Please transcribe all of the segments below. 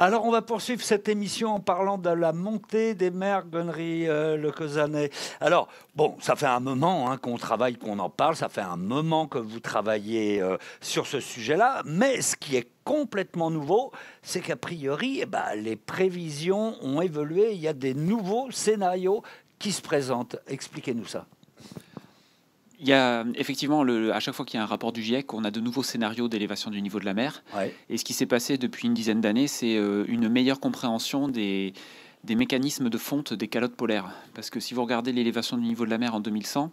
Alors, on va poursuivre cette émission en parlant de la montée des mers Gonnery euh, Le Alors, bon, ça fait un moment hein, qu'on travaille, qu'on en parle, ça fait un moment que vous travaillez euh, sur ce sujet-là, mais ce qui est complètement nouveau, c'est qu'a priori, eh ben, les prévisions ont évolué, il y a des nouveaux scénarios qui se présentent. Expliquez-nous ça il y a effectivement, à chaque fois qu'il y a un rapport du GIEC, on a de nouveaux scénarios d'élévation du niveau de la mer. Et ce qui s'est passé depuis une dizaine d'années, c'est euh, une meilleure compréhension des, des mécanismes de fonte des calottes polaires. Parce que si vous regardez l'élévation du niveau de la mer en 2100,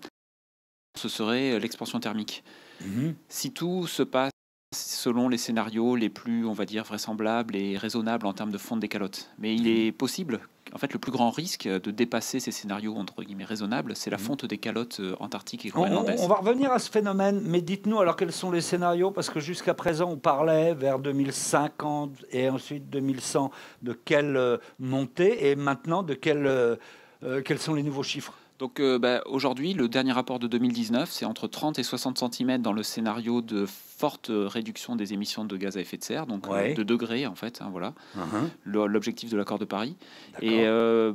ce serait euh, l'expansion thermique. Mm-hmm. Si tout se passe selon les scénarios les plus, on va dire, vraisemblables et raisonnables en termes de fonte des calottes. Mais il est possible, en fait, le plus grand risque de dépasser ces scénarios, entre guillemets, raisonnables, c'est la mmh. fonte des calottes euh, antarctiques et groenlandaises. On, va revenir à ce phénomène, mais dites-nous alors quels sont les scénarios, parce que jusqu'à présent, on parlait vers 2050 et ensuite 2100 de quelle euh, montée, et maintenant de euh, quels sont les nouveaux chiffres donc euh, bah, aujourd'hui, le dernier rapport de 2019, c'est entre 30 et 60 cm dans le scénario de forte euh, réduction des émissions de gaz à effet de serre, donc euh, de degrés en fait, hein, voilà, uh-huh. l'objectif de l'accord de Paris. Et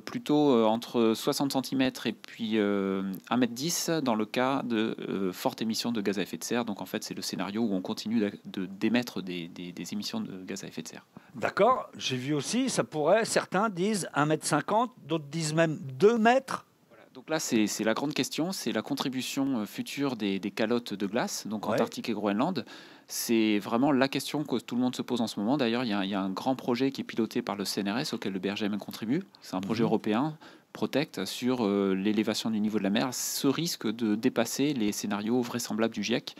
plutôt entre 60 cm et puis 1m10 dans le cas de forte émission de gaz à effet de serre. Donc en fait, c'est le scénario où on continue de d'émettre des, émissions de gaz à effet de serre. D'accord, j'ai vu aussi, ça pourrait, certains disent 1m50, d'autres disent même 2 mètres. Donc là, c'est la grande question, c'est la contribution euh, future des, calottes de glace, donc Antarctique et Groenland. C'est vraiment la question que tout le monde se pose en ce moment. D'ailleurs, il, y, a un grand projet qui est piloté par le CNRS auquel le BRGM contribue. C'est un projet mhm. européen, Protect, sur euh, l'élévation du niveau de la mer, ce risque de dépasser les scénarios vraisemblables du GIEC.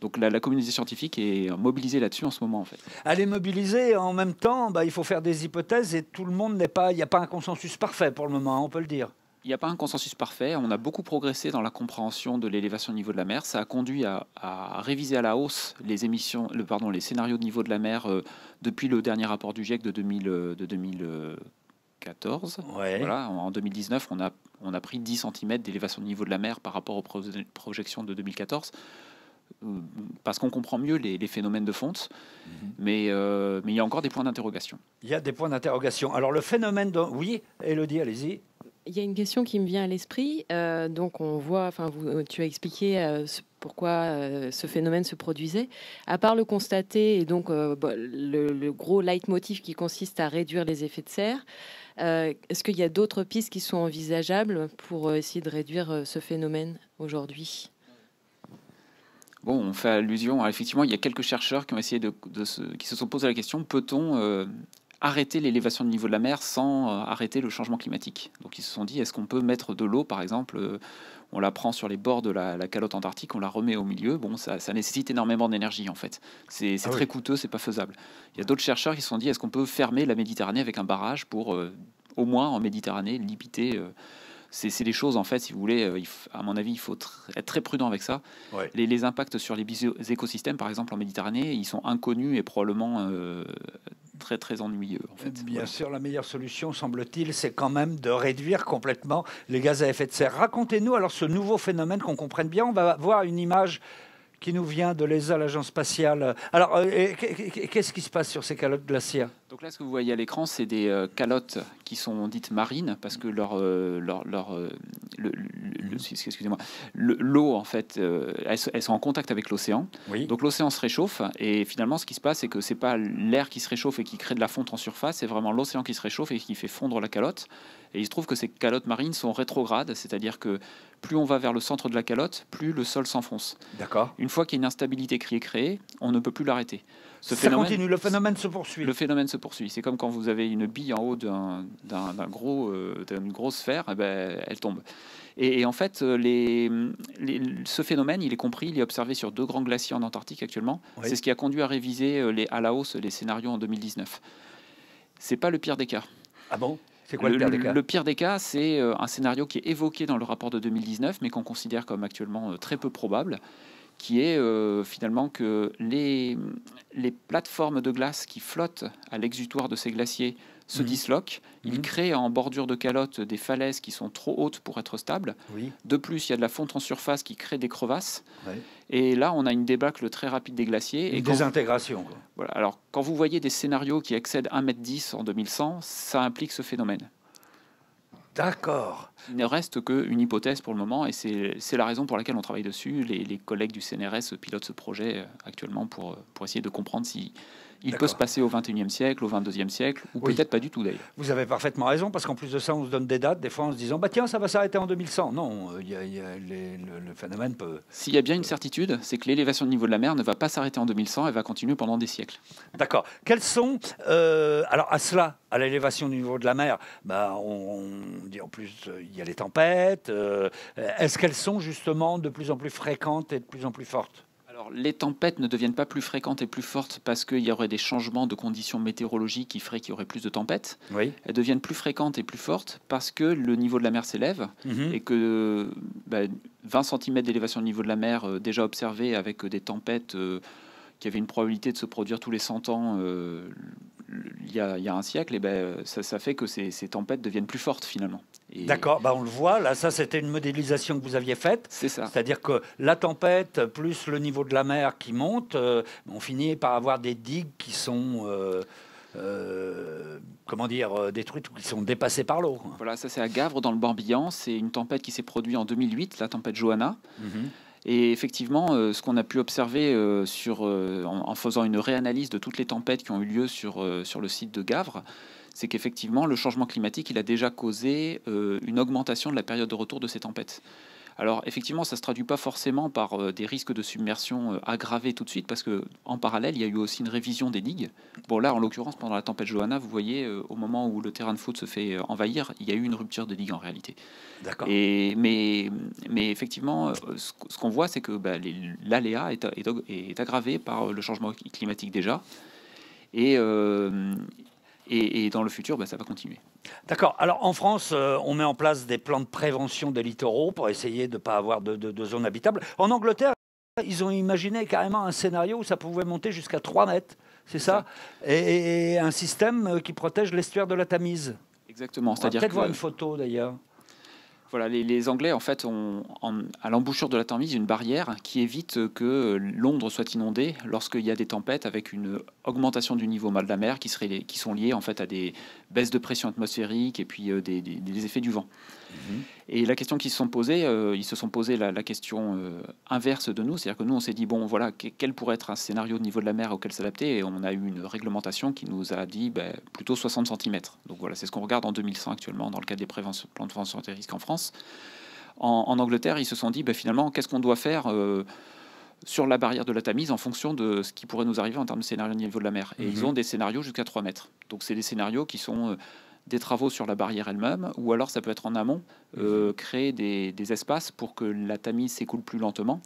Donc la, communauté scientifique est mobilisée là-dessus en ce moment en fait. Elle est mobilisée en même temps, bah, il faut faire des hypothèses et tout le monde n'est pas, il n'y a pas un consensus parfait pour le moment, on peut le dire il n'y a pas un consensus parfait. On a beaucoup progressé dans la compréhension de l'élévation du niveau de la mer. Ça a conduit à, réviser à la hausse les émissions, le, pardon, les scénarios de niveau de la mer euh, depuis le dernier rapport du GIEC de, 2000, euh, de 2014. Voilà, en 2019, on a, on a pris 10 cm d'élévation du niveau de la mer par rapport aux projections de 2014 euh, parce qu'on comprend mieux les, phénomènes de fonte, mhm. mais, mais il y a encore des points d'interrogation. Il y a des points d'interrogation. Alors le phénomène, de... oui, Elodie, allez-y. Il y a une question qui me vient à l'esprit. Euh, donc, on voit, enfin, euh, tu as expliqué euh, pourquoi ce phénomène se produisait. À part le constater, et donc bah, le, gros leitmotiv qui consiste à réduire les effets de serre, est-ce qu'il y a d'autres pistes qui sont envisageables pour essayer de réduire ce phénomène aujourd'hui Bon, on fait allusion. effectivement, il y a quelques chercheurs qui ont essayé de, se, qui se sont posés la question peut-on arrêter l'élévation du niveau de la mer sans euh, arrêter le changement climatique. Donc ils se sont dit, est-ce qu'on peut mettre de l'eau, par exemple, euh, on la prend sur les bords de la, calotte antarctique, on la remet au milieu. Bon, ça, nécessite énormément d'énergie en fait. C'est ah très coûteux, c'est pas faisable. Il y a d'autres chercheurs qui se sont dit, est-ce qu'on peut fermer la Méditerranée avec un barrage pour, euh, au moins en Méditerranée, limiter c'est des choses, en fait, si vous voulez, à mon avis, il faut être très prudent avec ça. Les, impacts sur les écosystèmes, par exemple, en Méditerranée, ils sont inconnus et probablement très très ennuyeux. En fait. Bien sûr, la meilleure solution, semble-t-il, c'est quand même de réduire complètement les gaz à effet de serre. Racontez-nous alors ce nouveau phénomène qu'on comprenne bien. On va voir une image qui nous vient de l'ESA, l'agence spatiale. Alors, euh, qu'est-ce qui se passe sur ces calottes glaciaires Donc là, ce que vous voyez à l'écran, c'est des euh, calottes qui sont dites marines parce que leur, euh, leur, leur le, excusez-moi, l'eau en fait, elles euh, elle, sont en contact avec l'océan. Donc l'océan se réchauffe et finalement ce qui se passe c'est que c'est pas l'air qui se réchauffe et qui crée de la fonte en surface, c'est vraiment l'océan qui se réchauffe et qui fait fondre la calotte. Et il se trouve que ces calottes marines sont rétrogrades, c'est-à-dire que plus on va vers le centre de la calotte, plus le sol s'enfonce. D'accord. Une fois qu'il y a une instabilité qui est créée, on ne peut plus l'arrêter. Ce Ça continue, le phénomène se poursuit. Le phénomène se poursuit. C'est comme quand vous avez une bille en haut d'un, gros, euh, d'une grosse sphère, eh ben, elle tombe. Et, en fait, euh, les, ce phénomène, il est compris, il est observé sur deux grands glaciers en Antarctique actuellement. C'est ce qui a conduit à réviser euh, les, à la hausse les scénarios en 2019. C'est pas le pire des cas. Ah bon le, pire des cas c'est euh, un scénario qui est évoqué dans le rapport de 2019, mais qu'on considère comme actuellement euh, très peu probable, qui est euh, finalement que les, les plateformes de glace qui flottent à l'exutoire de ces glaciers se mhm. disloque. Il mhm. crée en bordure de calotte des falaises qui sont trop hautes pour être stables. De plus, il y a de la fonte en surface qui crée des crevasses. Et là, on a une débâcle très rapide des glaciers. Une et désintégration. Alors, quand vous voyez des scénarios qui excèdent 1,10 m en 2100, ça implique ce phénomène. D'accord. Il ne reste qu'une hypothèse pour le moment, et c'est la raison pour laquelle on travaille dessus. Les, collègues du CNRS pilotent ce projet euh, actuellement pour, euh, pour essayer de comprendre si il peut se passer au 21e siècle, au 22e siècle, ou peut-être pas du tout d'ailleurs. Vous avez parfaitement raison, parce qu'en plus de ça, on se donne des dates, des fois en se disant, bah tiens, ça va s'arrêter en 2100. Non, euh, le, phénomène peut... S'il y a bien une certitude, c'est que l'élévation du niveau de la mer ne va pas s'arrêter en 2100, elle va continuer pendant des siècles. D'accord. Quelles sont, euh, alors à cela, à l'élévation du niveau de la mer, bah, on, dit en plus, euh, il y a les tempêtes. Est-ce qu'elles sont justement de plus en plus fréquentes et de plus en plus fortes les tempêtes ne deviennent pas plus fréquentes et plus fortes parce qu'il y aurait des changements de conditions météorologiques qui feraient qu'il y aurait plus de tempêtes. Elles deviennent plus fréquentes et plus fortes parce que le niveau de la mer s'élève mhm. et que 20 bah, cm d'élévation du niveau de la mer euh, déjà observé avec euh, des tempêtes euh, qui avaient une probabilité de se produire tous les 100 ans il y, a, un siècle, et eh ben, ça, fait que ces, tempêtes deviennent plus fortes finalement. D'accord, bah on le voit, là ça c'était une modélisation que vous aviez faite. C'est ça. C'est-à-dire que la tempête plus le niveau de la mer qui monte, euh, on finit par avoir des digues qui sont... Euh, euh, comment dire, détruites ou qui sont dépassées par l'eau. Voilà, ça c'est à Gavre dans le Bambillan, C'est une tempête qui s'est produite en 2008, la tempête Johanna. Mm-hmm. Et effectivement, euh, ce qu'on a pu observer euh, sur, euh, en, faisant une réanalyse de toutes les tempêtes qui ont eu lieu sur, sur le site de Gavre, c'est qu'effectivement, le changement climatique, il a déjà causé une augmentation de la période de retour de ces tempêtes. Alors effectivement, ça ne se traduit pas forcément par euh, des risques de submersion euh, aggravés tout de suite, parce que en parallèle, il y a eu aussi une révision des digues. Bon là, en l'occurrence, pendant la tempête Johanna, vous voyez, euh, au moment où le terrain de foot se fait envahir, il y a eu une rupture de digue en réalité. D'accord. Et mais mais effectivement, ce qu'on voit, c'est que bah, l'aléa est, est, aggravé par le changement climatique déjà. Et, et, dans le futur, ben, ça va continuer. D'accord. Alors en France, euh, on met en place des plans de prévention des littoraux pour essayer de ne pas avoir de, zone habitable. zones habitables. En Angleterre, ils ont imaginé carrément un scénario où ça pouvait monter jusqu'à 3 mètres, c'est ça, Et, un système euh, qui protège l'estuaire de la Tamise. Exactement. C'est-à-dire peut-être que... voir une photo d'ailleurs. Voilà, les, Anglais, en fait, ont à l'embouchure de la Tamise une barrière qui évite que Londres soit inondée lorsqu'il y a des tempêtes avec une augmentation du niveau mal de la mer qui, qui sont liées en fait à des baisses de pression atmosphérique et puis euh, des effets du vent. Mhm. Et la question qu'ils se sont posées, euh, ils se sont posés la, question euh, inverse de nous, c'est-à-dire que nous on s'est dit bon voilà quel pourrait être un scénario de niveau de la mer auquel s'adapter et on a eu une réglementation qui nous a dit ben, plutôt 60 cm. Donc voilà c'est ce qu'on regarde en 2100 actuellement dans le cadre des plans de prévention des risques en France. En, Angleterre ils se sont dit ben, finalement qu'est-ce qu'on doit faire euh, sur la barrière de la Tamise en fonction de ce qui pourrait nous arriver en termes de scénario de niveau de la mer. Et ils mhm. ont des scénarios jusqu'à 3 mètres. Donc c'est des scénarios qui sont des travaux sur la barrière elle-même, ou alors ça peut être en amont, euh, mhm. créer des, espaces pour que la tamise s'écoule plus lentement,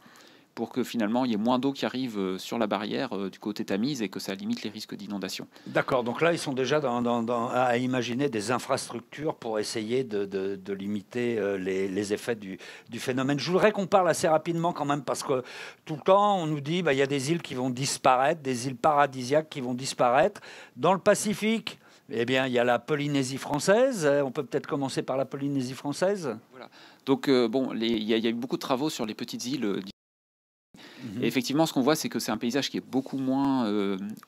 pour que finalement il y ait moins d'eau qui arrive euh, sur la barrière euh, du côté tamise et que ça limite les risques d'inondation. D'accord, donc là ils sont déjà à imaginer des infrastructures pour essayer de, limiter les, effets du, phénomène. Je voudrais qu'on parle assez rapidement quand même parce que tout le temps on nous dit bah, il y a des îles qui vont disparaître, des îles paradisiaques qui vont disparaître. Dans le Pacifique, eh bien, il y a la Polynésie française. Euh, on peut peut-être commencer par la Polynésie française. Voilà. Donc, euh, bon, il y, a eu beaucoup de travaux sur les petites îles. Euh, mhm. effectivement, ce qu'on voit, c'est que c'est un paysage qui est beaucoup moins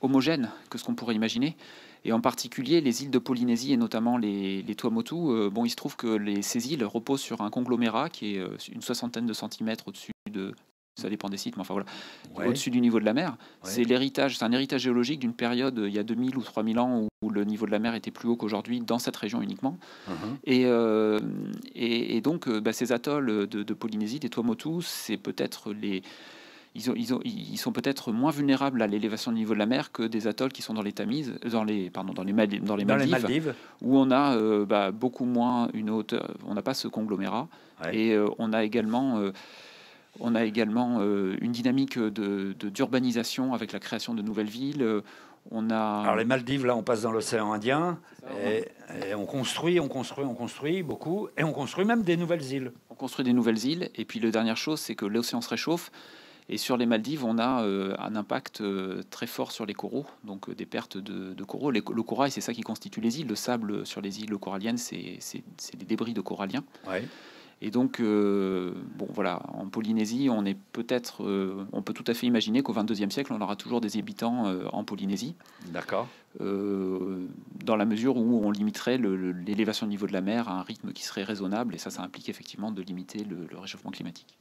homogène que ce qu'on pourrait imaginer. Et en particulier, les îles de Polynésie et notamment les, les Tuamotu, bon, il se trouve que les, ces îles reposent sur un conglomérat qui est une soixantaine de centimètres au-dessus de, ça dépend des sites, mais enfin voilà, au-dessus du niveau de la mer. C'est l'héritage, c'est un héritage géologique d'une période euh, il y a 2000 ou 3000 ans où, le niveau de la mer était plus haut qu'aujourd'hui dans cette région uniquement. Uh-huh. Euh, et, et, donc, euh, bah, ces atolls de, Polynésie, des Tuamotu, c'est peut-être les ils, ils, sont peut-être moins vulnérables à l'élévation du niveau de la mer que des atolls qui sont dans les Tamises, dans les pardon, dans les, Maldives, dans les, Maldives, où on a bah, beaucoup moins une hauteur, on n'a pas ce conglomérat et on a également on a également euh, une dynamique d'urbanisation de, d'urbanisation avec la création de nouvelles villes. Euh, on a... Alors les Maldives, là, on passe dans l'océan Indien et, on construit, on construit, on construit beaucoup et on construit même des nouvelles îles. On construit des nouvelles îles et puis la dernière chose, c'est que l'océan se réchauffe et sur les Maldives, on a euh, un impact très fort sur les coraux, donc des pertes de, coraux. le corail, c'est ça qui constitue les îles. Le sable sur les îles coralliennes, c'est des débris de coralliens. Ouais. Et donc, euh, bon, voilà, en Polynésie, on est peut-être, euh, on peut tout à fait imaginer qu'au XXIe siècle, on aura toujours des habitants euh, en Polynésie. D'accord. dans la mesure où on limiterait l'élévation du niveau de la mer à un rythme qui serait raisonnable, et ça, ça implique effectivement de limiter le réchauffement climatique.